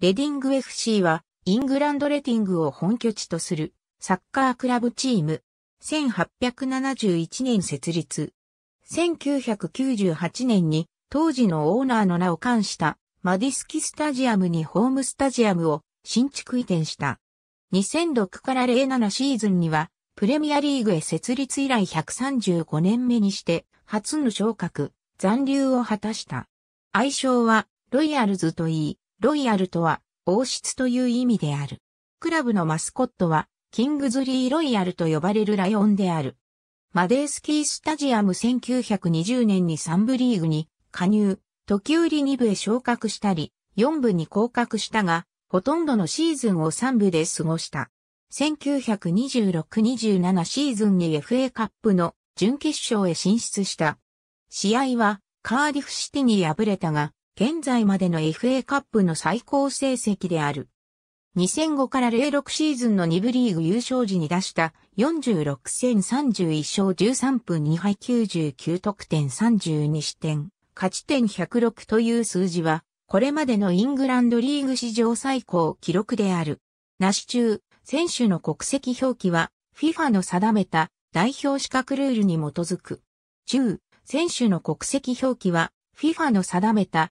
レディング FC は、イングランドレティングを本拠地とする、サッカークラブチーム。1871年設立。1998年に、当時のオーナーの名を冠した、マディスキスタジアムにホームスタジアムを新築移転した。2006から07シーズンには、プレミアリーグへ設立以来135年目にして、初の昇格、残留を果たした。愛称は、ロイヤルズといい、ロイヤルとは、王室という意味である。クラブのマスコットは、キングズリーロイヤルと呼ばれるライオンである。マデースキースタジアム1920年に3部リーグに加入、時折2部へ昇格したり、4部に降格したが、ほとんどのシーズンを3部で過ごした。1926-27シーズンに FA カップの準決勝へ進出した。試合はカーディフシティに敗れたが、現在までの FA カップの最高成績である。2005から06シーズンの2部リーグ優勝時に出した46戦31勝13分2敗99得点32失点、勝ち点106という数字は、これまでのイングランドリーグ史上最高記録である。なし中、選手の国籍表記は、FIFA の定めた代表資格ルールに基づく。中、選手の国籍表記は、FIFA の定めた